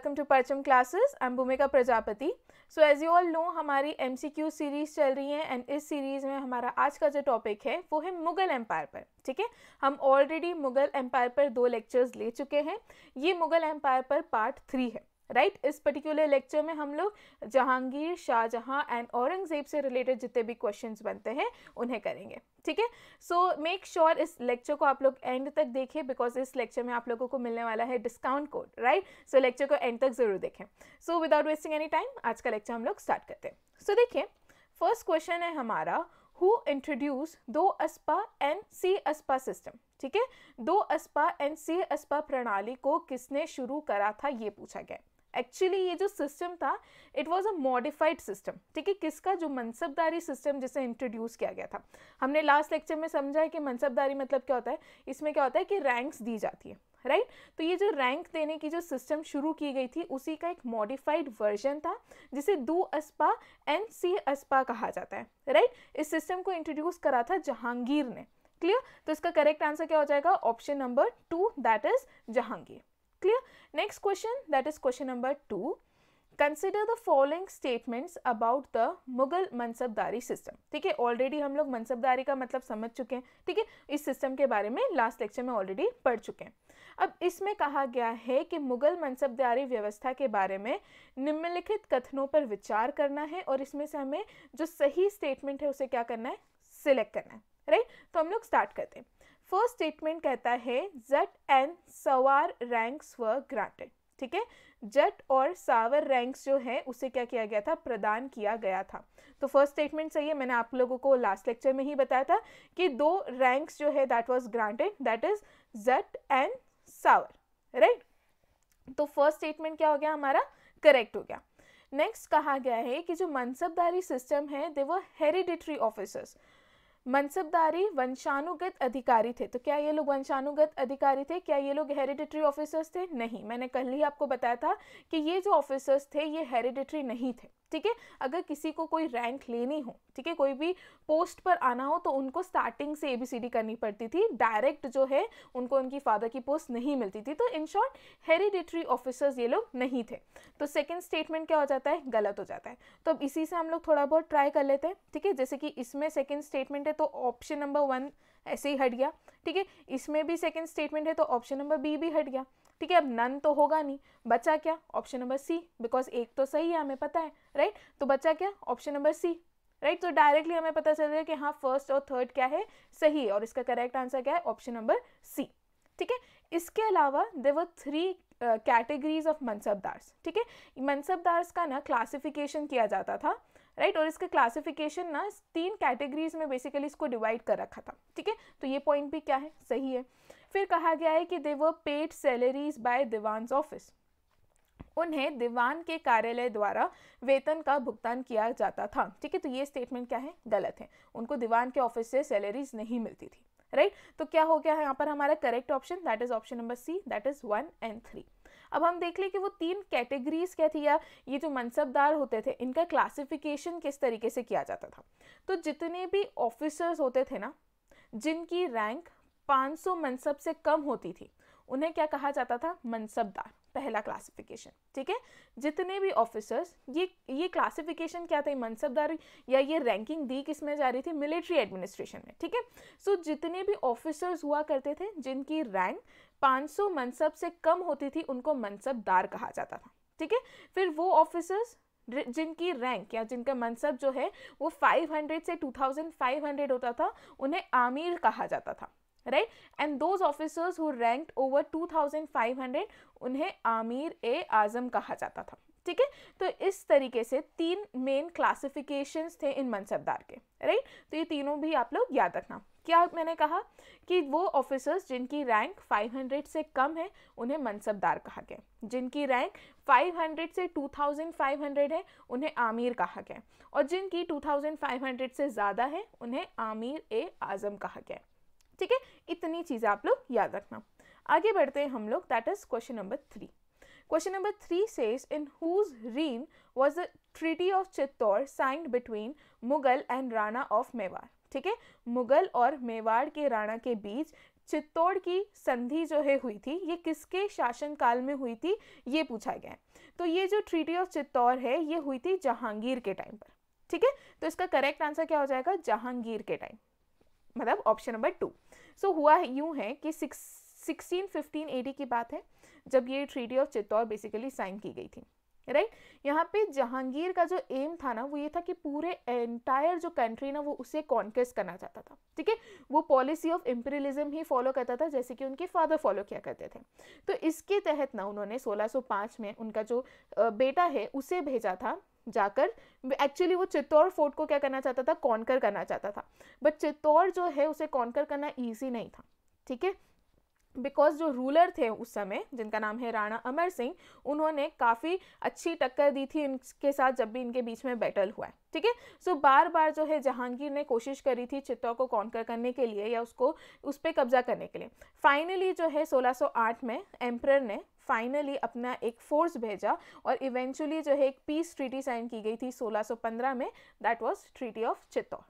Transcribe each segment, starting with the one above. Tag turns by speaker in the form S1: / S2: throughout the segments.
S1: Welcome to Parcham classes. I'm Bhoomika Prajapati so as you all know हमारी Q series चल रही है एंड इस सीरीज़ में हमारा आज का जो टॉपिक है वो है मुगल एम्पायर पर ठीक है हम ऑलरेडी मुगल एम्पायर पर दो लेक्चर्स ले चुके हैं ये मुगल एम्पायर पर पार्ट थ्री है राइट right? इस पर्टिकुलर लेक्चर में हम लोग जहांगीर शाहजहां एंड औरंगजेब से रिलेटेड जितने भी क्वेश्चन बनते हैं उन्हें करेंगे ठीक है सो मेक श्योर इस लेक्चर को आप लोग एंड तक देखें बिकॉज इस लेक्चर में आप लोगों को मिलने वाला है discount code right so lecture को एंड तक ज़रूर देखें so without wasting any time आज का लेक्चर हम लोग स्टार्ट करते हैं सो so, देखिए फर्स्ट क्वेश्चन है हमारा हु इंट्रोड्यूस दो अस्पा एंड सी अस्पा सिस्टम ठीक है दो अस्पा एंड सी अस्पा प्रणाली को किसने शुरू करा था ये पूछा गया एक्चुअली ये जो सिस्टम था it was a modified system ठीक है किसका जो मनसबदारी सिस्टम जिसे इंट्रोड्यूस किया गया था हमने लास्ट लेक्चर में समझा है कि मनसबदारी मतलब क्या होता है इसमें क्या होता है कि रैंक्स दी जाती है राइट right? तो ये जो रैंक देने की जो सिस्टम शुरू की गई थी उसी का एक मॉडिफाइड वर्जन था जिसे दू अस्पा एंड सी अस्पा कहा जाता है राइट right? इस सिस्टम को इंट्रोड्यूस करा था जहांगीर ने क्लियर तो इसका करेक्ट आंसर क्या हो जाएगा option number two that is Jahangir clear next question that is question number two consider the following statements about the Mughal mansabdari system ठीक है ऑलरेडी हम लोग मनसबदारी का मतलब समझ चुके हैं ठीक है इस सिस्टम के बारे में लास्ट लेक्चर में ऑलरेडी पढ़ चुके हैं अब इसमें कहा गया है कि मुगल मनसबदारी व्यवस्था के बारे में निम्नलिखित कथनों पर विचार करना है और इसमें से हमें जो सही स्टेटमेंट है उसे क्या करना है सिलेक्ट करना है राइट तो हम लोग स्टार्ट करते हैं फर्स्ट स्टेटमेंट कहता है zat and sawar ranks were granted ठीक है जट और सावर रैंक्स जो है उसे क्या किया गया था प्रदान किया गया था तो फर्स्ट स्टेटमेंट सही है मैंने आप लोगों को लास्ट लेक्चर में ही बताया था कि दो रैंक्स जो है that was granted that is zat and sawar right तो फर्स्ट स्टेटमेंट क्या हो गया हमारा करेक्ट हो गया नेक्स्ट कहा गया है कि जो मनसबदारी सिस्टम है दे वो हेरिडिटरी ऑफिसर्स मनसबदारी वंशानुगत अधिकारी थे तो क्या ये लोग वंशानुगत अधिकारी थे क्या ये लोग हेरिडिटरी ऑफिसर्स थे नहीं मैंने कल ही आपको बताया था कि ये जो ऑफिसर्स थे ये हेरिडिटरी नहीं थे ठीक है अगर किसी को कोई रैंक लेनी हो ठीक है कोई भी पोस्ट पर आना हो तो उनको स्टार्टिंग से एबीसीडी करनी पड़ती थी डायरेक्ट जो है उनको उनकी फादर की पोस्ट नहीं मिलती थी तो इन शॉर्ट हेरिडिटरी ऑफिसर्स ये लोग नहीं थे तो सेकेंड स्टेटमेंट क्या हो जाता है गलत हो जाता है तो अब इसी से हम लोग थोड़ा बहुत ट्राई कर लेते हैं ठीक है जैसे कि इसमें सेकेंड स्टेटमेंट है तो ऑप्शन नंबर वन ऐसे ही हट गया ठीक है इसमें भी सेकेंड स्टेटमेंट है तो ऑप्शन नंबर बी भी हट गया ठीक है अब नन तो होगा नहीं बचा क्या ऑप्शन नंबर सी बिकॉज एक तो सही है हमें पता है राइट तो बचा क्या ऑप्शन नंबर सी राइट तो डायरेक्टली हमें पता चल गया कि हाँ फर्स्ट और थर्ड क्या है सही है और इसका करेक्ट आंसर क्या है ऑप्शन नंबर सी ठीक है इसके अलावा there were three categories of mansabdars ठीक है मनसबदार्स का ना क्लासिफिकेशन किया जाता था राइट right? और इसके क्लासिफिकेशन ना तीन कैटेगरीज में बेसिकली इसको डिवाइड कर रखा था ठीक है तो ये पॉइंट भी क्या है सही है फिर कहा गया है कि they were paid salaries by diwan office उन्हें दीवान के कार्यालय द्वारा वेतन का भुगतान किया जाता था ठीक है तो ये स्टेटमेंट क्या है गलत है उनको दीवान के ऑफिस से सैलरीज नहीं मिलती थी राइट right? तो क्या हो गया है यहाँ पर हमारा correct option that is option number C that is one and three अब हम देख लें कि वो तीन कैटेगरीज क्या थी या ये जो मनसबदार होते थे इनका क्लासिफिकेशन किस तरीके से किया जाता था तो जितने भी ऑफिसर्स होते थे ना जिनकी रैंक 500 मनसब से कम होती थी उन्हें क्या कहा जाता था मनसबदार पहला क्लासिफिकेशन ठीक है जितने भी ऑफिसर्स ये ये क्लासिफिकेशन क्या था मनसबदार या ये रैंकिंग दी किस में जा रही थी मिलिट्री एडमिनिस्ट्रेशन में ठीक है सो जितने भी ऑफिसर्स हुआ करते थे जिनकी रैंक 500 मनसब से कम होती थी उनको मनसबदार कहा जाता था ठीक है फिर वो ऑफिसर्स जिनकी रैंक या जिनका मनसब जो है वो 500 से 2500 होता था उन्हें आमिर कहा जाता था right and those officers who ranked over 2500 उन्हें आमिर ए आजम कहा जाता था ठीक है तो इस तरीके से तीन मेन क्लासिफिकेशन थे इन मनसबदार के राइट तो ये तीनों भी आप लोग याद रखना क्या मैंने कहा कि वो ऑफिसर्स जिनकी रैंक 500 से कम है उन्हें मनसबदार कहा गया जिनकी रैंक 500 से 2500 है उन्हें आमिर कहा गया और जिनकी 2500 से ज़्यादा है उन्हें आमिर ए आज़म कहा गया ठीक है इतनी चीज़ें आप लोग याद रखना आगे बढ़ते हैं हम लोग that is question number three question number three says in whose reign was the treaty of Chittor signed between Mughal and Rana of Mewar ठीक है मुगल और मेवाड़ के राणा के बीच चित्तौड़ की संधि जो है हुई थी ये किसके शासनकाल में हुई थी ये पूछा गया है तो ये जो ट्रीटी ऑफ चित्तौड़ है ये हुई थी जहांगीर के टाइम पर ठीक है तो इसका करेक्ट आंसर क्या हो जाएगा जहांगीर के टाइम मतलब ऑप्शन नंबर टू सो हुआ है यूँ है कि सिक्सटीन फिफ्टीन एडी की बात है जब ये treaty of Chittor basically sign की गई थी राइट right? यहाँ पे जहांगीर का जो एम था ना वो ये था कि पूरे एंटायर जो कंट्री ना वो उसे कॉन्केस्ट करना चाहता था ठीक है वो पॉलिसी ऑफ इम्पीरियलिज्म ही फॉलो करता था जैसे कि उनके फादर फॉलो किया करते थे तो इसके तहत ना उन्होंने 1605 में उनका जो बेटा है उसे भेजा था जाकर एक्चुअली वो चित्तौड़ फोर्ट को क्या करना चाहता था कॉन्कर करना चाहता था बट चित्तौड़ जो है उसे कॉन्कर करना ईजी नहीं था ठीक है बिकॉज जो रूलर थे उस समय जिनका नाम है राणा अमर सिंह उन्होंने काफ़ी अच्छी टक्कर दी थी इनके साथ जब भी इनके बीच में बैटल हुआ है ठीक है सो बार बार जो है जहांगीर ने कोशिश करी थी चित्तौड़ को कॉन्कर करने के लिए या उसको उस पर कब्जा करने के लिए फाइनली जो है 1608 में एम्प्रर ने फाइनली अपना एक फोर्स भेजा और इवेंचुअली जो है एक पीस ट्रीटी साइन की गई थी 1615 में that was treaty of Chittor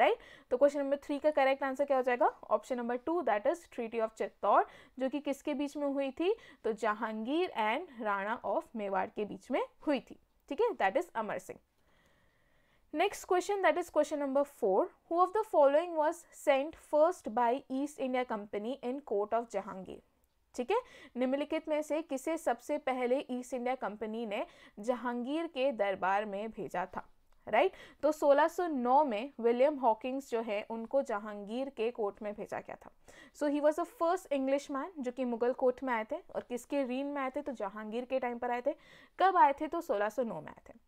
S1: right तो क्वेश्चन नंबर थ्री का करेक्ट आंसर क्या हो जाएगा option number two that is treaty of Chittor जो कि किसके बीच में हुई थी तो जहांगीर एंड राणा ऑफ मेवाड़ के बीच में हुई थी ठीक है that is Amar Singh next question that is question number four who of the following was sent first by East India company in court of Jahangir ठीक है निम्नलिखित में से किसे सबसे पहले ईस्ट इंडिया कंपनी ने जहांगीर के दरबार में भेजा था राइट right? तो 1609 में विलियम हॉकिंग्स जो है उनको जहांगीर के कोर्ट में भेजा गया था so he was a first English man जो कि मुगल कोर्ट में आए थे और किसके रीन में आए थे तो जहांगीर के टाइम पर आए थे कब आए थे तो 1609 में आए थे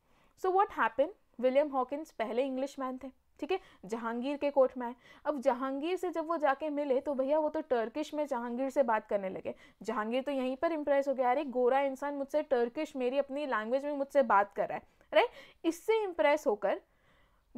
S1: so what happen William Hawkins पहले इंग्लिश मैन थे ठीक है जहांगीर के कोर्ट में आए अब जहांगीर से जब वो जाके मिले तो भैया वो तो टर्किश में जहांगीर से बात करने लगे जहांगीर तो यहीं पर इम्प्रेस हो गया अरे गोरा इंसान मुझसे टर्किश मेरी अपनी लैंग्वेज में मुझसे बात कर रहा है राइट इससे इम्प्रेस होकर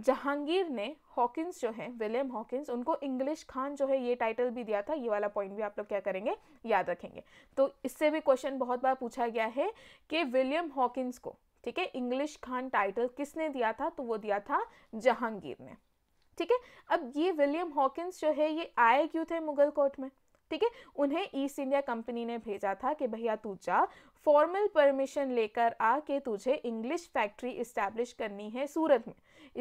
S1: जहांगीर ने हॉकिंस जो है विलियम हॉकिंस उनको इंग्लिश खान जो है ये टाइटल भी दिया था ये वाला पॉइंट भी आप लोग क्या करेंगे याद रखेंगे तो इससे भी क्वेश्चन बहुत बार पूछा गया है कि विलियम हॉकिंस को ठीक है इंग्लिश खान टाइटल किसने दिया था तो वो दिया था जहांगीर ने ठीक है अब ये विलियम हॉकिंस जो है ये आए क्यों थे मुगल कोर्ट में ठीक है उन्हें ईस्ट इंडिया कंपनी ने भेजा था कि भैया तू जा फॉर्मल परमिशन लेकर आ के तुझे इंग्लिश फैक्ट्री इस्टेब्लिश करनी है सूरत में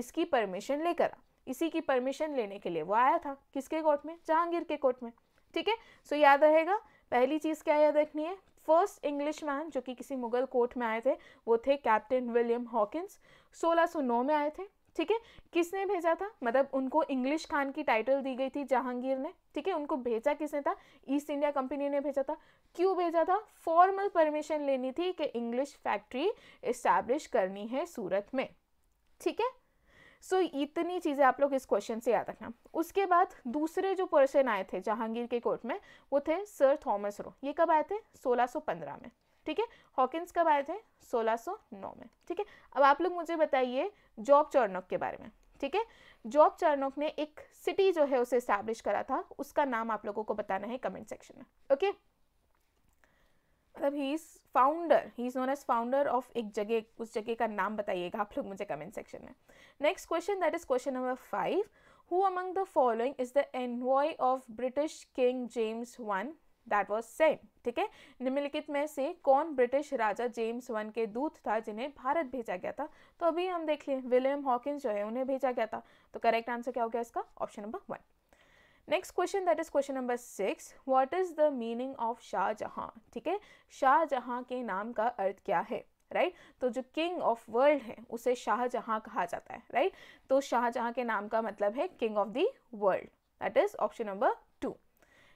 S1: इसकी परमिशन लेकर आ इसी की परमिशन लेने के लिए वो आया था किसके कोर्ट में जहांगीर के कोर्ट में ठीक है सो याद रहेगा पहली चीज़ क्या याद रखनी है फर्स्ट इंग्लिश मैन जो कि किसी मुगल कोर्ट में आए थे वो थे कैप्टन विलियम हॉकिंस 1609 में आए थे ठीक है किसने भेजा था मतलब उनको इंग्लिश खान की टाइटल दी गई थी जहांगीर ने ठीक है उनको भेजा किसने था ईस्ट इंडिया कंपनी ने भेजा था क्यों भेजा था फॉर्मल परमिशन लेनी थी कि इंग्लिश फैक्ट्री इस्टेब्लिश करनी है सूरत में ठीक है सो so, इतनी चीज़ें आप लोग इस क्वेश्चन से याद रखना उसके बाद दूसरे जो पर्सन आए थे जहांगीर के कोर्ट में वो थे सर थॉमस रो ये कब आए थे 1615 में ठीक है हॉकिंस कब आए थे 1609 में ठीक है अब आप लोग मुझे बताइए जॉब चर्नोक के बारे में ठीक है जॉब चर्नोक ने एक सिटी जो है उसे इस्टेब्लिश करा था उसका नाम आप लोगों को बताना है कमेंट सेक्शन में ओके okay? मतलब he is founder he is known as founder of एक जगह उस जगह का नाम बताइएगा आप लोग मुझे कमेंट सेक्शन में next question that is question number five who among the following is the envoy of British king James one that was same ठीक है निम्नलिखित में से कौन ब्रिटिश राजा जेम्स वन के दूत था जिन्हें भारत भेजा गया था तो अभी हम देख लें विलियम हॉकिंस जो है उन्हें भेजा गया था तो करेक्ट आंसर क्या हो गया इसका option number one next question that is question number six what is the meaning of Shahjahan ठीक है शाहजहाँ के नाम का अर्थ क्या है राइट right? तो जो किंग ऑफ वर्ल्ड है उसे शाहजहाँ कहा जाता है राइट right? तो शाहजहाँ के नाम का मतलब है king of the world that is option number two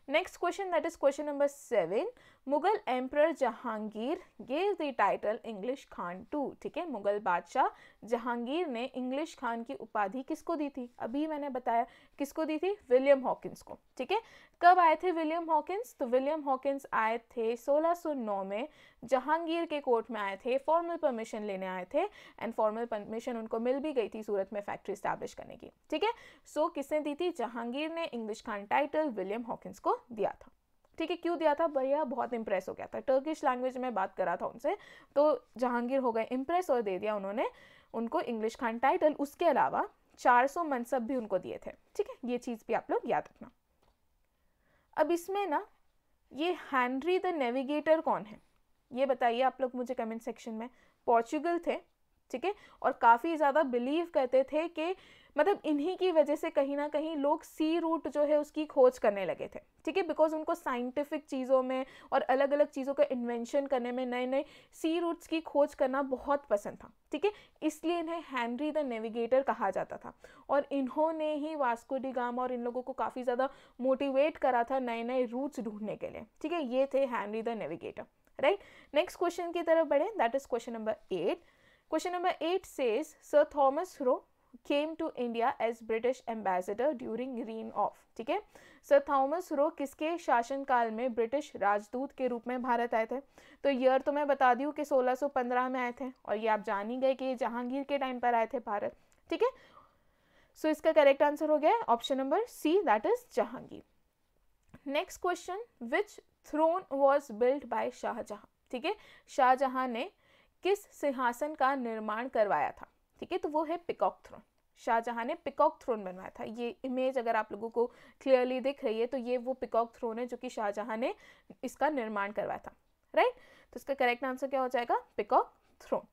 S1: next question that is question number seven Mughal emperor Jahangir gave the title English Khan to ठीक है मुगल बादशाह जहांगीर ने इंग्लिश खान की उपाधि किसको दी थी अभी मैंने बताया किसको दी थी विलियम हॉकिंस को ठीक है कब आए थे विलियम हॉकिंस तो विलियम हॉकिंस आए थे 1609 में जहांगीर के कोर्ट में आए थे फॉर्मल परमिशन लेने आए थे एंड फॉर्मल परमिशन उनको मिल भी गई थी सूरत में फैक्ट्री स्टैब्लिश करने की ठीक है सो किसने दी थी जहांगीर ने English Khan title William Hawkins को दिया था ठीक है क्यों दिया था भैया बहुत इंप्रेस हो गया था टर्किश लैंग्वेज में बात करा था उनसे तो जहांगीर हो गए इंप्रेस और दे दिया उन्होंने उनको इंग्लिश खान टाइटल उसके अलावा 400 मनसब भी उनको दिए थे ठीक है ये चीज़ भी आप लोग याद रखना अब इसमें ना ये हैंनरी द नेविगेटर कौन है ये बताइए आप लोग मुझे कमेंट सेक्शन में पोर्चुगल थे ठीक है और काफ़ी ज़्यादा बिलीव करते थे कि मतलब इन्हीं की वजह से कहीं ना कहीं लोग सी रूट जो है उसकी खोज करने लगे थे ठीक है बिकॉज उनको साइंटिफिक चीज़ों में और अलग अलग चीज़ों का इन्वेंशन करने में नए नए सी रूट्स की खोज करना बहुत पसंद था ठीक है इसलिए इन्हें हैंनरी द नेविगेटर कहा जाता था और इन्होंने ही वास्को डिगामा और इन लोगों को काफ़ी ज़्यादा मोटिवेट करा था नए नए रूट्स ढूंढने के लिए ठीक है ये थे Henry the navigator right next question की तरफ बढ़े that is question number eight question number eight says sir Thomas Roe came to India as British ambassador during reign of ठीक है सर थॉमस रो किसके शासनकाल में ब्रिटिश राजदूत के रूप में भारत आए थे तो ईयर तो मैं बता दी हूँ कि 1615 में आए थे और ये आप जान ही गए कि ये जहांगीर के टाइम पर आए थे भारत ठीक है सो इसका करेक्ट आंसर हो गया option number C that is Jahangir next question which throne was build by Shahjahan ठीक है शाहजहां ने किस सिंहासन का निर्माण करवाया था ठीक है तो वो है पिकॉक थ्रोन शाहजहां ने पिकॉक थ्रोन बनवाया था ये इमेज अगर आप लोगों को क्लियरली दिख रही है तो ये वो पिकॉक थ्रोन है जो कि शाहजहां ने इसका निर्माण करवाया था राइट तो इसका करेक्ट आंसर क्या हो जाएगा peacock throne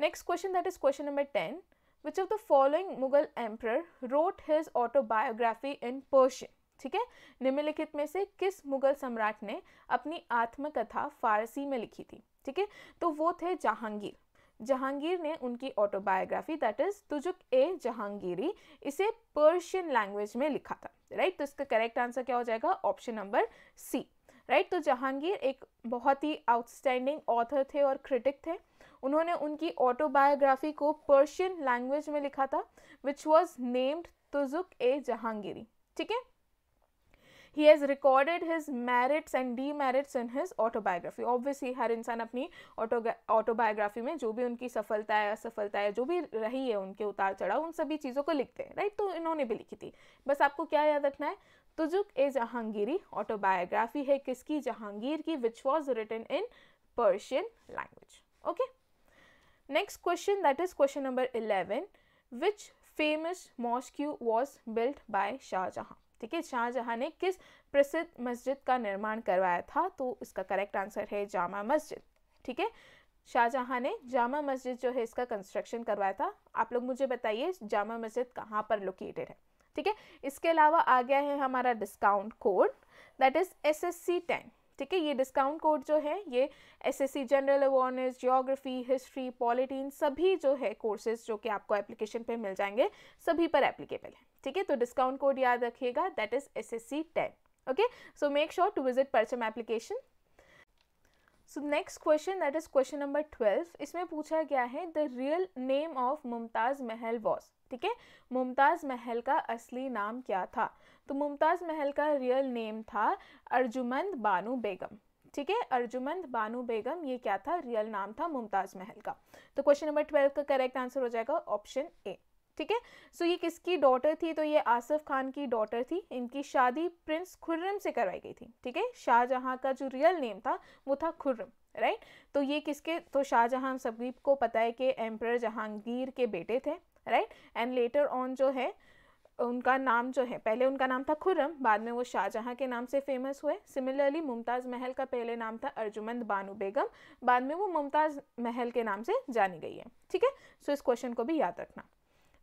S1: next question that is question number ten which of the following Mughal emperor wrote his autobiography in Persian ठीक है निम्नलिखित में से किस मुगल सम्राट ने अपनी आत्मकथा फारसी में लिखी थी ठीक है तो वो थे जहांगीर जहांगीर ने उनकी autobiography that is Tuzuk e Jahangiri इसे पर्शियन लैंग्वेज में लिखा था राइट तो इसका करेक्ट आंसर क्या हो जाएगा ऑप्शन नंबर सी राइट तो जहांगीर एक बहुत ही आउटस्टैंडिंग ऑथर थे और क्रिटिक थे उन्होंने उनकी ऑटोबायोग्राफी को पर्शियन लैंग्वेज में लिखा था which was named Tuzuk e Jahangiri ठीक है he has recorded his merits and demerits in his autobiography obviously हर इंसान अपनी ऑटो ऑटोबायोग्राफी में जो भी उनकी सफलता है असफलता है जो भी रही है उनके उतार चढ़ाव उन सभी चीज़ों को लिखते हैं राइट तो इन्होंने भी लिखी थी बस आपको क्या याद रखना है तुजुक ए जहांगीरी ऑटोबायोग्राफी है किसकी जहांगीर की which was written in Persian language okay next question that is question number eleven which famous mosque was built by Shahjahan ठीक है शाहजहाँ ने किस प्रसिद्ध मस्जिद का निर्माण करवाया था तो इसका करेक्ट आंसर है जामा मस्जिद ठीक है शाहजहाँ ने जामा मस्जिद जो है इसका कंस्ट्रक्शन करवाया था आप लोग मुझे बताइए जामा मस्जिद कहाँ पर लोकेटेड है ठीक है इसके अलावा आ गया है हमारा discount code that is S S C ten ठीक है ये डिस्काउंट कोड जो है ये S S C general awareness geography history polity सभी जो है कोर्सेज जो कि आपको एप्लीकेशन पे मिल जाएंगे सभी पर एप्लीकेबल है ठीक है तो डिस्काउंट कोड याद रखिएगा that is S S C ten okay so make sure to visit Parcham application so next question that is question number twelve इसमें पूछा गया है the real name of Mumtaz Mahal was ठीक है मुमताज महल का असली नाम क्या था तो मुमताज महल का रियल नेम था अर्जुमंद बानू बेगम ठीक है अर्जुमंद बानू बेगम ये क्या था रियल नाम था मुमताज महल का तो क्वेश्चन नंबर ट्वेल्व का करेक्ट आंसर हो जाएगा ऑप्शन ए ठीक है सो ये किसकी डॉटर थी तो ये आसफ खान की डॉटर थी इनकी शादी प्रिंस खुर्रम से करवाई गई थी ठीक है शाहजहाँ का जो रियल नेम था वो था खुर्रम राइट तो ये किसके तो शाहजहां सभी को पता है कि एम्प्रर जहांगीर के बेटे थे राइट एंड लेटर ऑन जो है उनका नाम जो है पहले उनका नाम था खुर्रम बाद में वो शाहजहाँ के नाम से फेमस हुए सिमिलरली मुमताज़ महल का पहले नाम था अर्जुमंद बानो बेगम बाद में वो मुमताज़ महल के नाम से जानी गई है ठीक है सो इस क्वेश्चन को भी याद रखना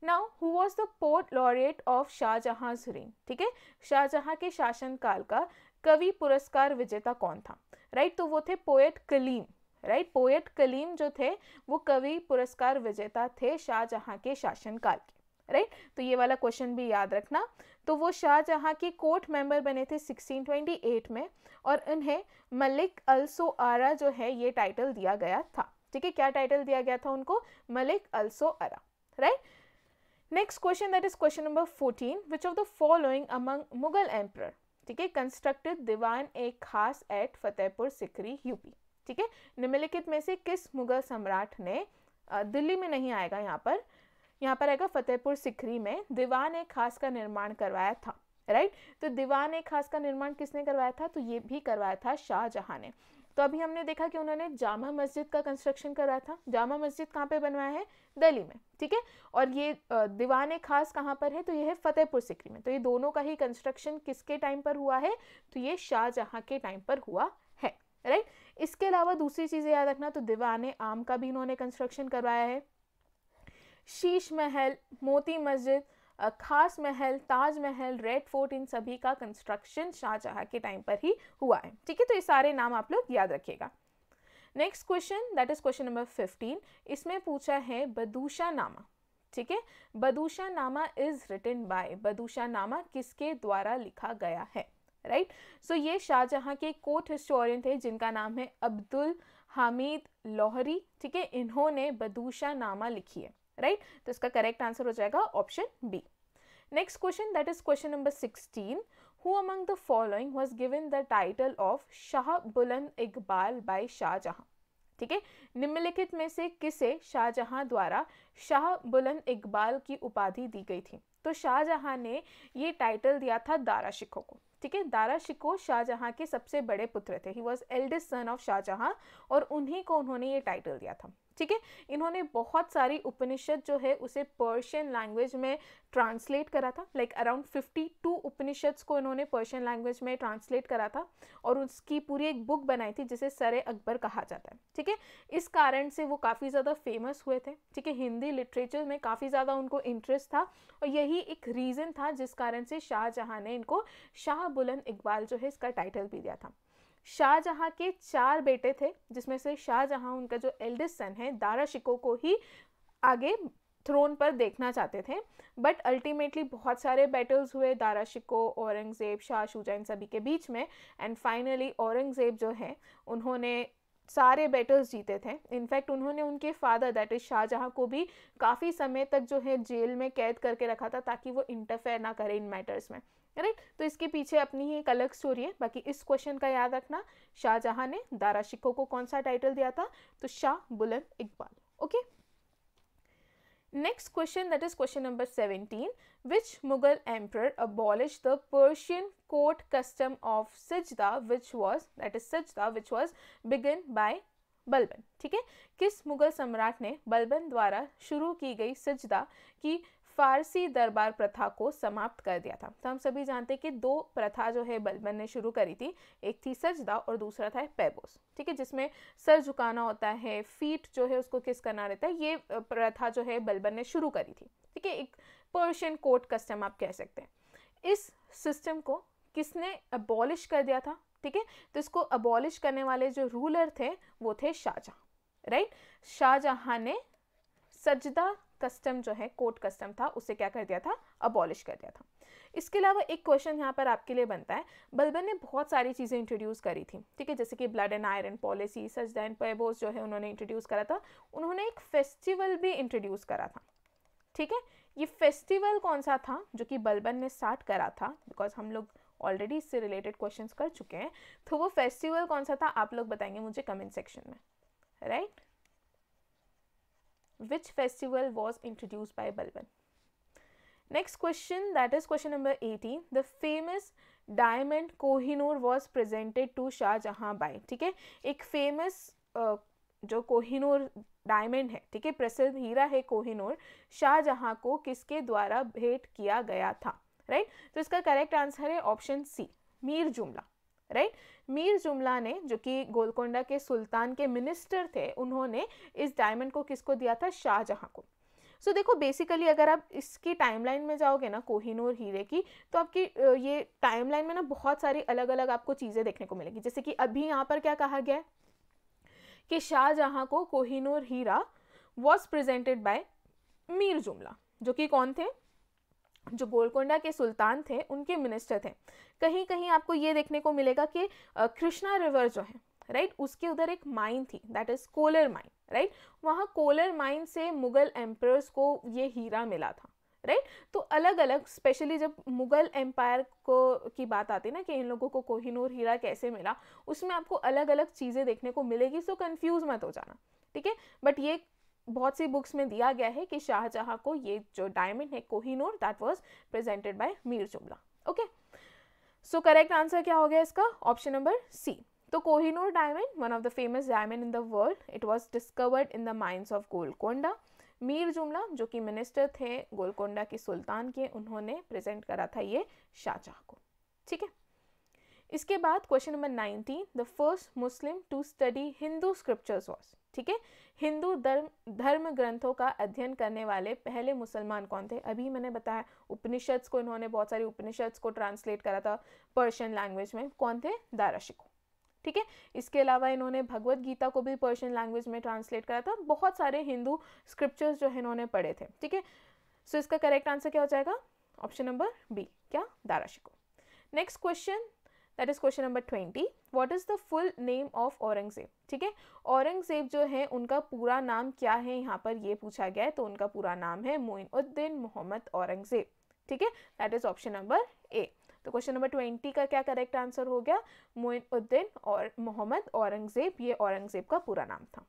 S1: now who was the poet laureate of Shahjahan reign ठीक है शाहजहां के शासनकाल का कवि पुरस्कार विजेता कौन था राइट right? तो वो थे poet Kalim right right? Poet Kalim जो थे वो कवि पुरस्कार विजेता थे शाहजहां के शासनकाल के राइट right? तो ये वाला क्वेश्चन भी याद रखना तो वो शाहजहां के कोर्ट मेंबर बने थे 1628 में और इन्हें मलिक अलसो आरा जो है ये टाइटल दिया गया था ठीक है क्या टाइटल दिया गया था उनको मलिक अलसो आरा right right? Next question that is question number fourteen which of the following among Mughal emperor ठीक है कंस्ट्रक्टेड दीवान ए खास एट फतेहपुर सिकरी यूपी ठीक है निम्नलिखित में से किस मुगल सम्राट ने दिल्ली में नहीं आएगा यहाँ पर यहाँ पर आएगा फतेहपुर सिकरी में दीवान ए खास का निर्माण करवाया था राइट right? तो दीवान ए खास का निर्माण किसने करवाया था तो ये भी करवाया था शाहजहां ने तो अभी हमने देखा कि उन्होंने जामा मस्जिद का कंस्ट्रक्शन करा था जामा मस्जिद कहाँ पे बनवाया है दिल्ली में ठीक है और ये दीवाने खास कहाँ पर है तो ये है फतेहपुर सिकरी में तो ये दोनों का ही कंस्ट्रक्शन किसके टाइम पर हुआ है तो ये शाहजहाँ के टाइम पर हुआ है राइट इसके अलावा दूसरी चीज़ें याद रखना तो दीवान आम का भी इन्होंने कंस्ट्रक्शन करवाया है शीश महल मोती मस्जिद खास महल ताज महल रेड फोर्ट इन सभी का कंस्ट्रक्शन शाहजहाँ के टाइम पर ही हुआ है ठीक है तो ये सारे नाम आप लोग याद रखिएगा next question that is question number fifteen इसमें पूछा है बदूशा नामा ठीक है बदूशा नामा इज रिटन बाय बदूशा नामा किसके द्वारा लिखा गया है राइट right? सो so, ये शाहजहाँ के कोर्ट हिस्टोरियन थे जिनका नाम है अब्दुल हामिद लोहरी ठीक है इन्होंने बदूशा नामा लिखी है राइट right? तो इसका करेक्ट आंसर हो जाएगा option B next question that is question number sixteen who among the following was given the title of Shah Buland Iqbal by Shahjahan ठीक है निम्नलिखित में से किसे शाहजहां द्वारा शाह बुलन इकबाल की उपाधि दी गई थी तो शाहजहां ने ये टाइटल दिया था दारा शिको को ठीक है दारा शिको शाहजहां के सबसे बड़े पुत्र थे he was eldest son of Shahjahan और उन्हीं को उन्होंने ये टाइटल दिया था ठीक है इन्होंने बहुत सारी उपनिषद जो है उसे पर्शियन लैंग्वेज में ट्रांसलेट करा था लाइक अराउंड 52 उपनिषद्स को इन्होंने पर्शियन लैंग्वेज में ट्रांसलेट करा था और उसकी पूरी एक बुक बनाई थी जिसे सर अकबर कहा जाता है ठीक है इस कारण से वो काफ़ी ज़्यादा फेमस हुए थे ठीक है हिंदी लिटरेचर में काफ़ी ज़्यादा उनको इंटरेस्ट था और यही एक रीज़न था जिस कारण से शाहजहाँ ने इनको शाह बुलंद इकबाल जो है इसका टाइटल भी दिया था शाहजहाँ के चार बेटे थे जिसमें से शाहजहाँ उनका जो एल्डेस्ट सन है दारा शिको को ही आगे थ्रोन पर देखना चाहते थे बट अल्टीमेटली बहुत सारे बैटल्स हुए दारा शिको औरंगज़ेब शाह शुजा इन सभी के बीच में एंड फाइनली औरंगज़ेब जो है उन्होंने सारे बैटल्स जीते थे इनफैक्ट उन्होंने उनके फादर दैट इज़ शाहजहाँ को भी काफ़ी समय तक जो है जेल में कैद करके रखा था ताकि वो इंटरफेयर ना करें इन मैटर्स में राइट तो इसके पीछे अपनी ही एक अलग स्टोरी है बाकी इस क्वेश्चन का याद रखना शाहजहाँ ने दारा शिको को कौन सा टाइटल दिया था तो Shah Buland Iqbal okay next question that is question number seventeen which Mughal emperor abolish the Persian court custom of sajda which was that is sajda which was begin by Balban ठीक है किस मुगल सम्राट ने बलबन द्वारा शुरू की गई सजदा की फारसी दरबार प्रथा को समाप्त कर दिया था तो हम सभी जानते हैं कि दो प्रथा जो है बलबन ने शुरू करी थी एक थी सजदा और दूसरा था पैबोस ठीक है जिसमें सर झुकाना होता है फीट जो है उसको किस करना रहता है ये प्रथा जो है बलबन ने शुरू करी थी ठीक है एक पर्शियन कोर्ट कस्टम आप कह सकते हैं इस सिस्टम को किसने अबॉलिश कर दिया था ठीक है तो इसको अबॉलिश करने वाले जो रूलर थे वो थे शाहजहाँ राइट शाहजहाँ ने सजदा कस्टम जो है कोर्ट कस्टम था उसे क्या कर दिया था अबॉलिश कर दिया था इसके अलावा एक क्वेश्चन यहाँ पर आपके लिए बनता है बलबन ने बहुत सारी चीज़ें इंट्रोड्यूस करी थी ठीक है जैसे कि blood and iron policy such than paibos जो है उन्होंने इंट्रोड्यूस करा था उन्होंने एक फेस्टिवल भी इंट्रोड्यूस करा था ठीक है ये फेस्टिवल कौन सा था जो कि बलबन ने स्टार्ट करा था बिकॉज हम लोग ऑलरेडी इससे रिलेटेड क्वेश्चंस कर चुके हैं तो वो फेस्टिवल कौन सा था आप लोग बताएंगे मुझे कमेंट सेक्शन में right right? which festival was introduced by Balban? Next question that is question number 18. The famous diamond Kohinoor was presented to Shah Jahan by ठीक है एक famous uh, जो कोहिनूर डायमंड है ठीक है प्रसिद्ध हीरा है कोहिनूर शाहजहां को किसके द्वारा भेंट किया गया था राइट तो इसका करेक्ट आंसर है option C Mir Jumla right Mir जुमला ने जो कि गोलकोंडा के सुल्तान के मिनिस्टर थे उन्होंने इस डायमंड को किसको दिया था शाहजहाँ को सो so, देखो बेसिकली अगर आप इसकी टाइमलाइन में जाओगे ना कोहिनूर हीरे की तो आपकी ये टाइमलाइन में ना बहुत सारी अलग अलग आपको चीज़ें देखने को मिलेगी जैसे कि अभी यहाँ पर क्या कहा गया है कि शाहजहाँ को कोहिनूर हीरा was presented by Mir Jumla जो कि कौन थे जो गोलकोंडा के सुल्तान थे उनके मिनिस्टर थे कहीं कहीं आपको ये देखने को मिलेगा कि कृष्णा रिवर जो है राइट right? उसके उधर एक माइन थी that is Kollur mine right वहाँ कोलर माइन से मुगल एम्पर्स को ये हीरा मिला था राइट right? तो अलग अलग स्पेशली जब मुगल एम्पायर को की बात आती है ना कि इन लोगों को कोहिनूर हीरा कैसे मिला उसमें आपको अलग अलग चीज़ें देखने को मिलेगी सो कन्फ्यूज़ मत हो जाना ठीक है बट ये बहुत सी बुक्स में दिया गया है कि शाहजहाँ को ये जो डायमंड है Kohinoor that was presented by Mir Jumla okay so correct answer क्या हो गया इसका ऑप्शन नंबर सी तो Kohinoor diamond one of the famous diamond in the world it was discovered in the mines of Golconda Mir Jumla जो कि मिनिस्टर थे गोलकोंडा के सुल्तान के उन्होंने प्रेजेंट करा था ये शाहजहाँ को ठीक है इसके बाद question number nineteen the first Muslim to study Hindu scriptures was ठीक है हिंदू धर्म धर्म ग्रंथों का अध्ययन करने वाले पहले मुसलमान कौन थे अभी मैंने बताया उपनिषद्स को इन्होंने बहुत सारी उपनिषद्स को ट्रांसलेट करा था पर्शियन लैंग्वेज में कौन थे दाराशिको ठीक है इसके अलावा इन्होंने भगवत गीता को भी पर्शियन लैंग्वेज में ट्रांसलेट करा था बहुत सारे हिंदू स्क्रिप्चर्स जो है इन्होंने पढ़े थे ठीक है सो इसका करेक्ट आंसर क्या हो जाएगा ऑप्शन नंबर बी क्या Dara Shikoh next question that is question number twenty what is the full name of Aurangzeb ठीक है औरंगज़ेब जो है उनका पूरा नाम क्या है यहाँ पर ये पूछा गया है तो उनका पूरा नाम है मोइनुद्दीन मोहम्मद औरंगज़ेब ठीक है that is option number A तो क्वेश्चन नंबर ट्वेंटी का क्या करेक्ट आंसर हो गया मोइनुद्दीन और मोहम्मद औरंगज़ेब ये औरंगज़ेब का पूरा नाम था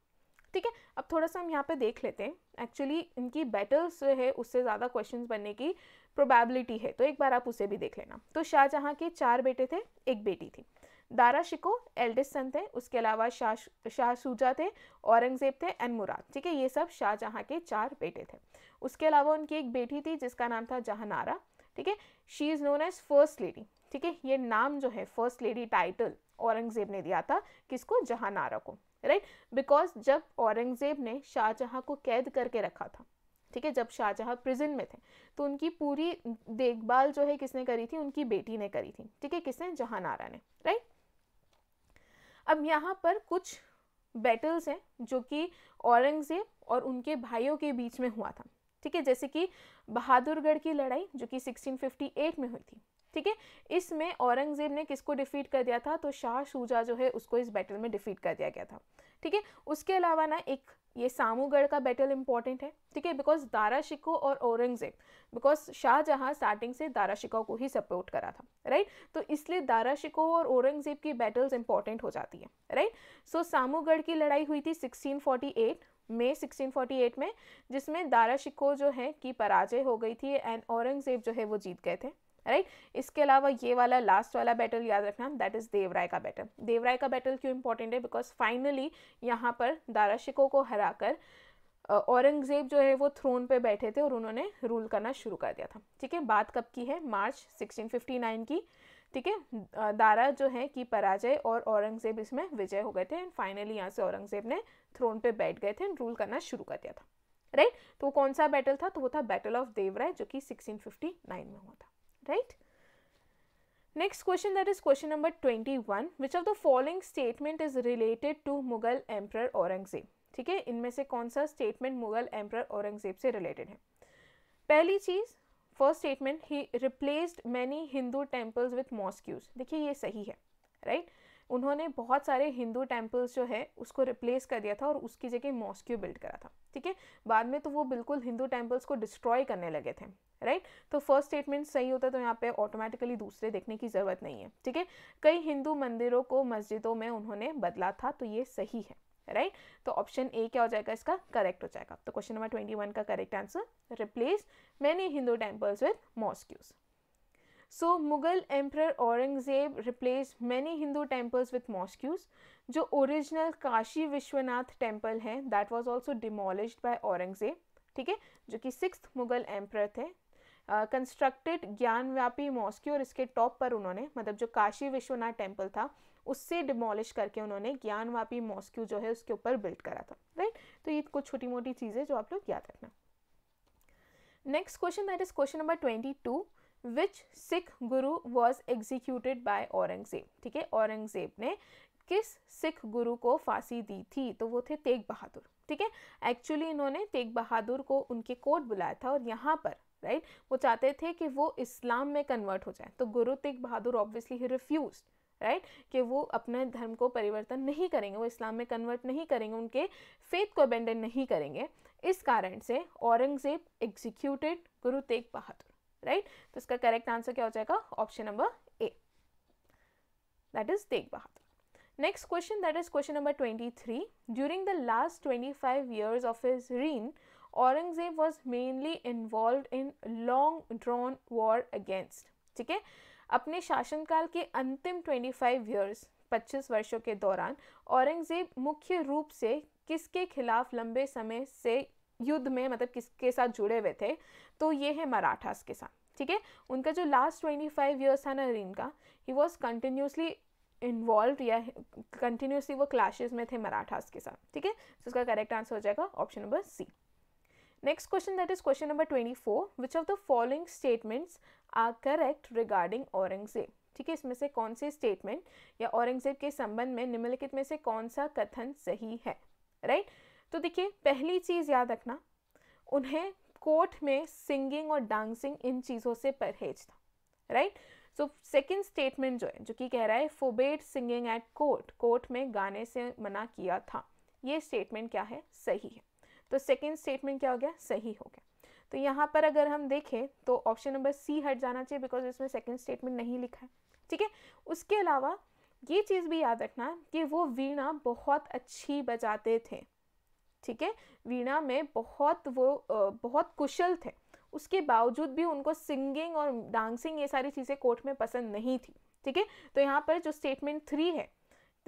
S1: ठीक है अब थोड़ा सा हम यहाँ पे देख लेते हैं एक्चुअली इनकी बैटल्स है उससे ज़्यादा क्वेश्चंस बनने की प्रोबेबिलिटी है तो एक बार आप उसे भी देख लेना तो शाहजहाँ के चार बेटे थे एक बेटी थी दारा शिको एल्डेस्ट सन थे उसके अलावा शाह शाह थे औरंगज़ेब थे एंड मुराद ठीक है ये सब शाहजहाँ के चार बेटे थे उसके अलावा उनकी एक बेटी थी जिसका नाम था जहानारा ठीक है she is known as first lady ठीक है ये नाम जो है फर्स्ट लेडी टाइटल औरंगज़ेब ने दिया था किसको जहानारा को राइट बिकॉज जब औरंगजेब ने शाहजहाँ को कैद करके रखा था ठीक है जब शाहजहाँ प्रिजन में थे तो उनकी पूरी देखभाल जो है किसने करी थी उनकी बेटी ने करी थी ठीक है किसने जहानारा ने राइट अब यहाँ पर कुछ बैटल्स हैं जो कि औरंगजेब और उनके भाइयों के बीच में हुआ था ठीक है जैसे कि बहादुरगढ़ की लड़ाई जो कि 1658 में हुई थी ठीक है इसमें औरंगज़ेब ने किसको डिफीट कर दिया था तो शाह शुजा जो है उसको इस बैटल में डिफीट कर दिया गया था ठीक है उसके अलावा ना एक ये सामूगढ़ का बैटल इंपॉर्टेंट है ठीक है बिकॉज दारा शिको और औरंगज़ेब बिकॉज शाहजहाँ स्टार्टिंग से दारा शिको को ही सपोर्ट करा था राइट तो इसलिए दारा शिको और औरंगज़ेब की बैटल्स इंपॉर्टेंट हो जाती है राइट सो सामूगढ़ की लड़ाई हुई थी 1648 में 1648 में जिसमें दारा शिको जो है की पराजय हो गई थी एंड औरंगज़ेब जो है वो जीत गए थे राइट इसके अलावा ये वाला लास्ट वाला बैटल याद रखना दैट इज़ देवराय का बैटल देवराय का बैटल क्यों इंपॉर्टेंट है बिकॉज फाइनली यहाँ पर दाराशिको को हरा कर औरंगजेब जो है वो थ्रोन पे बैठे थे और उन्होंने रूल करना शुरू कर दिया था ठीक है बात कब की है मार्च 1659 की ठीक है दारा जो है कि पराजय और औरंगजेब इसमें विजय हो गए थे एंड फाइनली यहाँ से औरंगजेब ने थ्रोन पे बैठ गए थे एंड रूल करना शुरू कर दिया था राइट तो कौन सा बैटल था तो वो था बैटल ऑफ देवराय जो कि 1659 में हुआ था right next question that is question number 21 which of the following statement is related to mughal emperor aurangzeb ठीक है इनमें से कौन सा स्टेटमेंट मुगल एम्पर औरंगजेब से रिलेटेड है पहली चीज़ first statement he replaced many Hindu temples with mosques देखिए ये सही है राइट right? उन्होंने बहुत सारे हिंदू टेम्पल्स जो है उसको रिप्लेस कर दिया था और उसकी जगह मॉस्क्यू बिल्ड करा था ठीक है बाद में तो वो बिल्कुल हिंदू टेम्पल्स को डिस्ट्रॉय करने लगे थे राइट right? तो फर्स्ट स्टेटमेंट सही होता है तो यहाँ पे ऑटोमेटिकली दूसरे देखने की ज़रूरत नहीं है ठीक है कई हिंदू मंदिरों को मस्जिदों में उन्होंने बदला था तो ये सही है राइट right? तो ऑप्शन ए क्या हो जाएगा इसका करेक्ट हो जाएगा तो क्वेश्चन नंबर ट्वेंटी वन का correct answer replace many Hindu temples with mosques so Mughal emperor Aurangzeb replace many Hindu temples with mosques जो ओरिजिनल काशी विश्वनाथ टेम्पल है that was also demolish by Aurangzeb ठीक है जो कि सिक्स मुगल एम्प्रर थे कंस्ट्रक्टेड ज्ञानव्यापी मॉस्क्यू और इसके टॉप पर उन्होंने मतलब जो काशी विश्वनाथ टेम्पल था उससे डिमोलिश करके उन्होंने ज्ञानव्यापी मॉस्क्यू जो है उसके ऊपर बिल्ड करा था राइट तो ये कुछ छोटी मोटी चीज़ें जो आप लोग याद रखना next question that is question number twenty two which Sikh guru was executed by Aurangzeb ठीक है औरंगजेब ने किस सिख गुरु को फांसी दी थी तो वो थे तेग बहादुर ठीक है एक्चुअली इन्होंने तेग बहादुर को उनके कोर्ट बुलाया था और यहाँ पर राइट वो चाहते थे कि वो इस्लाम में कन्वर्ट हो जाए तो Guru Tegh Bahadur obviously he refuse right कि वो अपने धर्म को परिवर्तन नहीं करेंगे वो इस्लाम में कन्वर्ट नहीं करेंगे उनके फेथ को अबेंडन नहीं करेंगे इस कारण से औरंगजेब एग्जीक्यूटेड गुरु तेग बहादुर राइट तो इसका करेक्ट आंसर क्या हो जाएगा option number A that is Tegh Bahadur next question that is question number twenty three during the last twenty five years of his reign Aurangzeb was mainly involve in long drawn war against ठीक है अपने शासनकाल के अंतिम twenty five years पच्चीस वर्षों के दौरान औरंगजेब मुख्य रूप से किसके खिलाफ लंबे समय से युद्ध में मतलब किसके साथ जुड़े हुए थे तो ये है मराठास के साथ ठीक है उनका जो लास्ट ट्वेंटी फाइव ईयर्स था नरीन का ही वॉज कंटिन्यूसली इन्वॉल्व या कंटिन्यूसली वो क्लाशेज में थे मराठास के साथ ठीक है तो उसका करेक्ट आंसर हो जाएगा option number C next question that is question number twenty four which of the following statements are correct regarding Aurangzeb ठीक है इसमें से कौन से स्टेटमेंट या औरंगजेब के संबंध में निम्नलिखित में से कौन सा कथन सही है राइट right? तो देखिए पहली चीज़ याद रखना उन्हें कोर्ट में सिंगिंग और डांसिंग इन चीज़ों से परहेज था राइट सो सेकेंड स्टेटमेंट जो है जो कि कह रहा है forbade singing at court court में गाने से मना किया था ये स्टेटमेंट क्या है सही है तो सेकेंड स्टेटमेंट क्या हो गया सही हो गया तो यहाँ पर अगर हम देखें तो ऑप्शन नंबर सी हट जाना चाहिए बिकॉज इसमें सेकेंड स्टेटमेंट नहीं लिखा है ठीक है उसके अलावा ये चीज़ भी याद रखना कि वो वीणा बहुत अच्छी बजाते थे ठीक है वीणा में बहुत वो बहुत कुशल थे उसके बावजूद भी उनको सिंगिंग और डांसिंग ये सारी चीज़ें कोर्ट में पसंद नहीं थी ठीक है तो यहाँ पर जो स्टेटमेंट थ्री है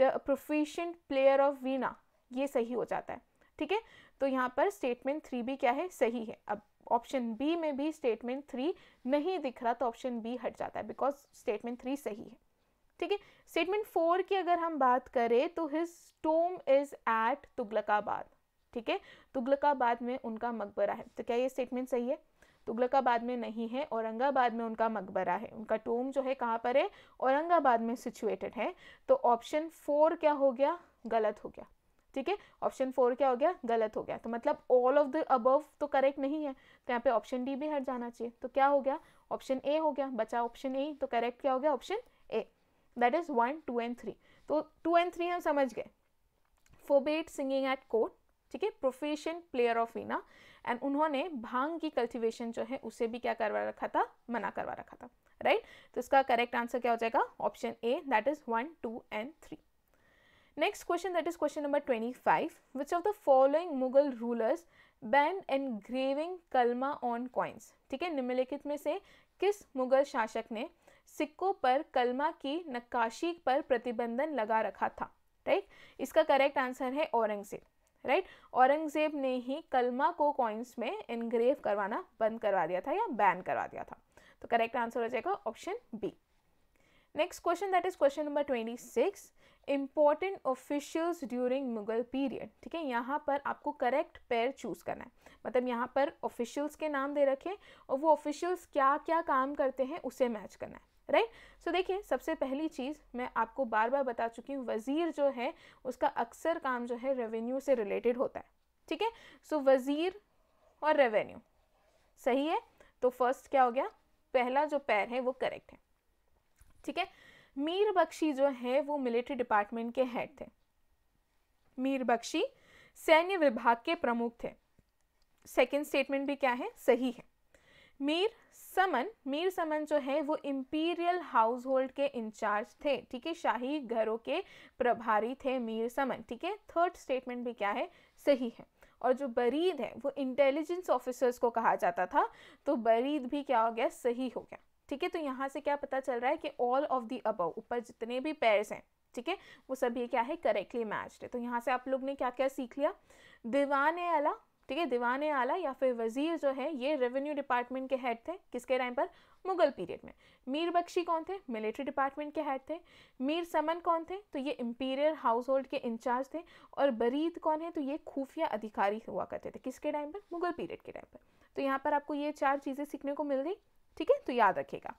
S1: the proficient player of veena ये सही हो जाता है ठीक है तो यहाँ पर स्टेटमेंट थ्री भी क्या है सही है अब ऑप्शन बी में भी स्टेटमेंट थ्री नहीं दिख रहा तो ऑप्शन बी हट जाता है बिकॉज स्टेटमेंट थ्री सही है ठीक है स्टेटमेंट फोर की अगर हम बात करें तो his tomb is at Tughlakabad ठीक है तुगलकाबाद में उनका मकबरा है तो क्या ये स्टेटमेंट सही है तुगलकाबाद में नहीं है औरंगाबाद में उनका मकबरा है उनका टोम जो है कहाँ पर है औरंगाबाद में सिचुएटेड है तो ऑप्शन फोर क्या हो गया गलत हो गया ठीक है ऑप्शन फोर क्या हो गया गलत हो गया तो मतलब ऑल ऑफ द अबव तो करेक्ट नहीं है तो यहाँ पे ऑप्शन डी भी हट जाना चाहिए तो क्या हो गया ऑप्शन ए हो गया बचा ऑप्शन ए तो करेक्ट क्या हो गया option A that is one two and three तो टू एंड थ्री हम समझ गए फोबेट सिंगिंग एट कोर्ट ठीक है profession player of veena and उन्होंने भांग की कल्टिवेशन जो है उसे भी क्या करवा रखा था मना करवा रखा था राइट right? तो इसका करेक्ट आंसर क्या हो जाएगा option A that is one two and three next question that is question number twenty five which of the following Mughal rulers ban and graving kalma on coins? ठीक है निम्नलिखित में से किस मुगल शासक ने सिक्कों पर कलमा की नक्काशी पर प्रतिबंधन लगा रखा था राइट इसका करेक्ट आंसर है औरंगजेब राइट औरंगज़ेब ने ही कलमा को कॉइन्स में इनग्रेव करवाना बंद करवा दिया था या बैन करवा दिया था तो करेक्ट आंसर हो जाएगा option B next question that is question number twenty six important officials during Mughal period ठीक है यहाँ पर आपको करेक्ट पेयर चूज़ करना है मतलब यहाँ पर ऑफिशियल्स के नाम दे रखें और वो ऑफिशियल्स क्या क्या काम करते हैं उसे मैच करना है राइट सो देखिए सबसे पहली चीज़ मैं आपको बार बार बता चुकी हूँ वज़ीर जो है उसका अक्सर काम जो है रेवेन्यू से रिलेटेड होता है ठीक है सो वज़ीर और रेवेन्यू सही है तो फर्स्ट क्या हो गया पहला जो पैर है वो करेक्ट है ठीक है मीर बख्शी जो है वो मिलिट्री डिपार्टमेंट के हेड थे मीर बख्शी सैन्य विभाग के प्रमुख थे सेकंड स्टेटमेंट भी क्या है सही है मीर समन मीर समन जो है वो इम्पीरियल हाउस होल्ड के इंचार्ज थे ठीक है शाही घरों के प्रभारी थे मीर समन ठीक है थर्ड स्टेटमेंट भी क्या है सही है और जो बरीद है वो इंटेलिजेंस ऑफिसर्स को कहा जाता था तो बरीद भी क्या हो गया सही हो गया ठीक है तो यहाँ से क्या पता चल रहा है कि ऑल ऑफ दी अबव ऊपर जितने भी पेयर्स हैं ठीक है वो सभी क्या है करेक्टली मैच्ड है तो यहाँ से आप लोग ने क्या क्या सीख लिया दीवान अला ठीक है दीवान आला या फिर वजीर जो है ये रेवेन्यू डिपार्टमेंट के हेड थे किसके टाइम पर मुगल पीरियड में मीर बख्शी कौन थे मिलिट्री डिपार्टमेंट के हेड थे मीर समन कौन थे तो ये इम्पीरियल हाउस होल्ड के इंचार्ज थे और बरीद कौन है तो ये खुफिया अधिकारी हुआ करते थे किसके टाइम पर मुगल पीरियड के टाइम पर तो यहाँ पर आपको ये चार चीज़ें सीखने को मिल गई ठीक है तो याद रखेगा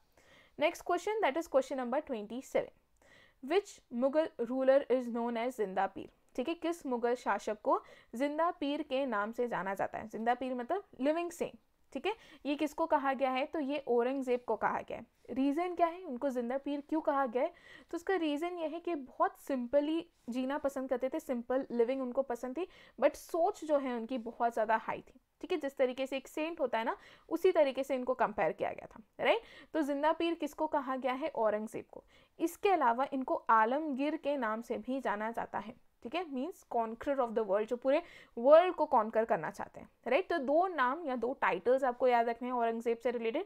S1: next question that is question number twenty seven which Mughal ruler is known as Zinda Pir ठीक है किस मुगल शासक को जिंदा पीर के नाम से जाना जाता है जिंदा पीर मतलब लिविंग सिंह ठीक है ये किसको कहा गया है तो ये औरंगजेब को कहा गया है रीज़न क्या है उनको जिंदा पीर क्यों कहा गया है तो उसका रीज़न ये है कि बहुत सिंपली जीना पसंद करते थे सिंपल लिविंग उनको पसंद थी बट सोच जो है उनकी बहुत ज़्यादा हाई थी ठीक है जिस तरीके से एक सेंट होता है ना उसी तरीके से इनको कंपेयर किया गया था राइट तो जिंदा पीर किसको कहा गया है औरंगजेब को इसके अलावा इनको आलमगीर के नाम से भी जाना जाता है ठीक है means conqueror of the world जो पूरे वर्ल्ड को कॉन्कर करना चाहते हैं राइट right? तो दो नाम या दो टाइटल्स आपको याद रखने हैं औरंगजेब से रिलेटेड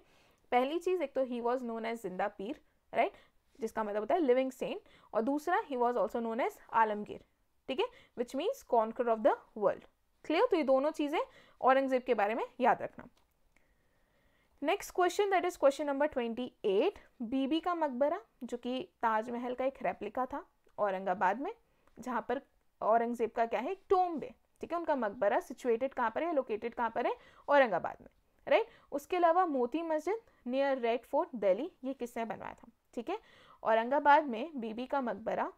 S1: पहली चीज़ एक तो he was known as Zinda पीर राइट right? जिसका मतलब होता है लिविंग सेंट और दूसरा he was also known as Alamgir ठीक है which means conqueror of the world clear तो ये दोनों चीज़ें औरंगजेब के बारे में याद रखना next question that is question number twenty eight Bibi ka Maqbara जो कि ताजमहल का एक रेप्लिका था औरंगाबाद में जहाँ पर औरंगजेब का क्या है एक टोम्ब है ठीक है उनका मकबरा सिचुएटेड कहाँ पर है लोकेटेड कहाँ पर है औरंगाबाद में राइट उसके अलावा मोती मस्जिद नियर रेड फोर्ट दिल्ली ये किसने बनवाया था ठीक है औरंगाबाद में बीबी का मकबरा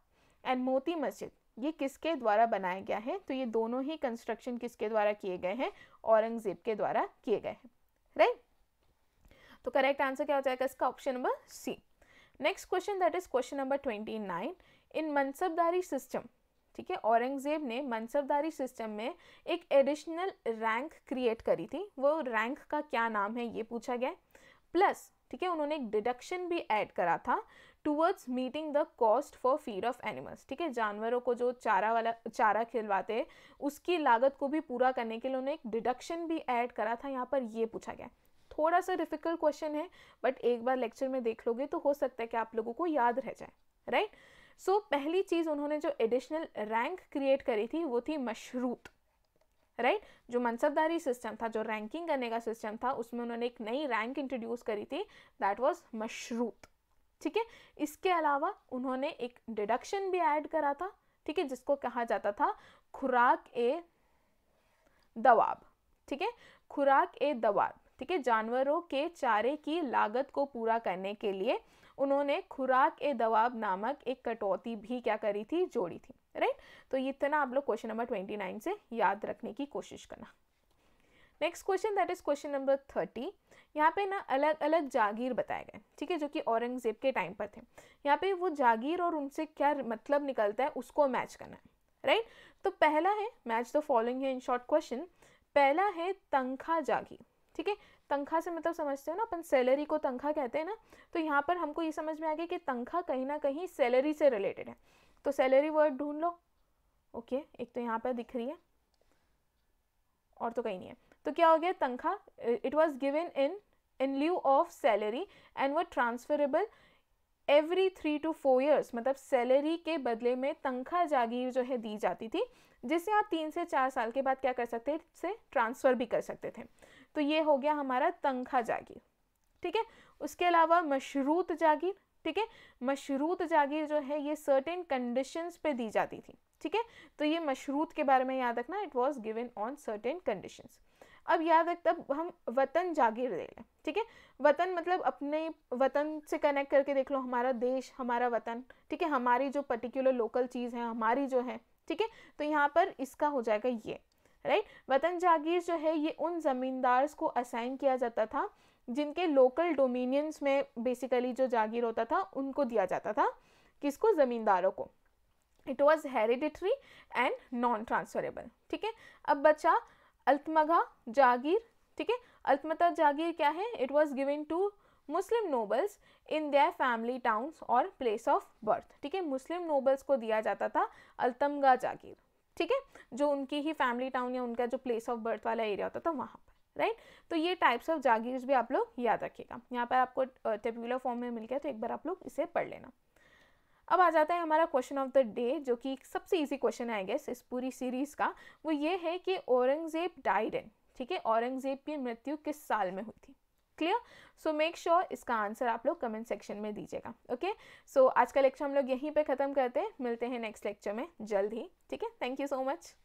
S1: एंड मोती मस्जिद ये किसके द्वारा बनाया गया है तो ये दोनों ही कंस्ट्रक्शन किसके द्वारा किए गए हैं औरंगजेब के द्वारा किए गए हैं राइट तो करेक्ट आंसर क्या हो जाएगा इसका option number C next question that is question number twenty nine in mansabdari system ठीक है औरंगज़ेब ने मनसबदारी सिस्टम में एक एडिशनल रैंक क्रिएट करी थी वो रैंक का क्या नाम है ये पूछा गया प्लस ठीक है उन्होंने एक डिडक्शन भी ऐड करा था towards meeting the cost for feed of animals ठीक है जानवरों को जो चारा वाला चारा खिलवाते उसकी लागत को भी पूरा करने के लिए उन्होंने एक डिडक्शन भी ऐड करा था यहाँ पर ये पूछा गया थोड़ा सा डिफिकल्ट क्वेश्चन है बट एक बार लेक्चर में देख लोगे तो हो सकता है कि आप लोगों को याद रह जाए राइट right? सो so, पहली चीज़ उन्होंने जो एडिशनल रैंक क्रिएट करी थी वो थी मशरूत राइट right? जो मनसबदारी सिस्टम था जो रैंकिंग करने का सिस्टम था उसमें उन्होंने एक नई रैंक इंट्रोड्यूस करी थी दैट वाज मशरूत ठीक है इसके अलावा उन्होंने एक डिडक्शन भी ऐड करा था ठीक है जिसको कहा जाता था खुराक ए दवाब ठीक है खुराक ए दवाब ठीक है जानवरों के चारे की लागत को पूरा करने के लिए उन्होंने खुराक ए दवाब नामक एक कटौती भी क्या करी थी जोड़ी थी राइट तो इतना आप लोग क्वेश्चन नंबर ट्वेंटी नाइन से याद रखने की कोशिश करना next question that is question number thirty यहाँ पे ना अलग अलग जागीर बताए गए ठीक है जो कि औरंगजेब के टाइम पर थे यहाँ पे वो जागीर और उनसे क्या मतलब निकलता है उसको मैच करना है राइट तो पहला है मैच द फॉलोइंग है इन शॉर्ट क्वेश्चन पहला है तंखा जागीर ठीक है तनख्वाह से मतलब समझते हो ना अपन सैलरी को तनख्वाह कहते हैं ना तो यहाँ पर हमको ये समझ में आ गया कि तनख्वाह कहीं ना कहीं सैलरी से रिलेटेड है तो सैलरी वर्ड ढूंढ लो ओके एक तो यहाँ पर दिख रही है और तो कहीं नहीं है तो क्या हो गया tankhwah it was given in in lieu of salary and वो transferable every three two four years मतलब सैलरी के बदले में तनख्वाह जागीर जो है दी जाती थी जिसे आप तीन से चार साल के बाद क्या कर सकते थे ट्रांसफ़र भी कर सकते थे तो ये हो गया हमारा तंखा जागीर ठीक है उसके अलावा मशरूत जागीर ठीक है मशरूत जागीर जो है ये सर्टेन कंडीशंस पे दी जाती थी ठीक है तो ये मशरूत के बारे में याद रखना it was given on certain conditions अब याद रख तब हम वतन जागीर ले लें ठीक है वतन मतलब अपने वतन से कनेक्ट करके देख लो हमारा देश हमारा वतन ठीक है हमारी जो पर्टिकुलर लोकल चीज़ है हमारी जो है ठीक है तो यहाँ पर इसका हो जाएगा ये राइट वतन जागीर जो है ये उन ज़मींदार्स को असाइन किया जाता था जिनके लोकल डोमिनियंस में बेसिकली जो जागीर होता था उनको दिया जाता था किसको ज़मींदारों को it was hereditary and non transferable ठीक है अब बचा अल्तमगा जागीर ठीक है अल्तमता जागीर क्या है it was given to Muslim nobles in their family towns और प्लेस ऑफ बर्थ ठीक है मुस्लिम नोबल्स को दिया जाता था अल्तमगा जागीर ठीक है जो उनकी ही फैमिली टाउन या उनका जो प्लेस ऑफ बर्थ वाला एरिया होता था वहाँ पर राइट तो ये टाइप्स ऑफ जागीर भी आप लोग याद रखिएगा यहाँ पर आपको टेबुलर फॉर्म में मिल गया तो एक बार आप लोग इसे पढ़ लेना अब आ जाता है हमारा क्वेश्चन ऑफ द डे जो कि सबसे इजी क्वेश्चन आई गेस इस पूरी सीरीज़ का वो ये है कि औरंगज़ेब डाइड ठीक है औरंगज़ेब की मृत्यु किस साल में हुई थी क्लियर सो मेक श्योर इसका आंसर आप लोग कमेंट सेक्शन में दीजिएगा ओके सो आज का लेक्चर हम लोग यहीं पे ख़त्म करते हैं मिलते हैं नेक्स्ट लेक्चर में जल्द ही ठीक है थैंक यू सो मच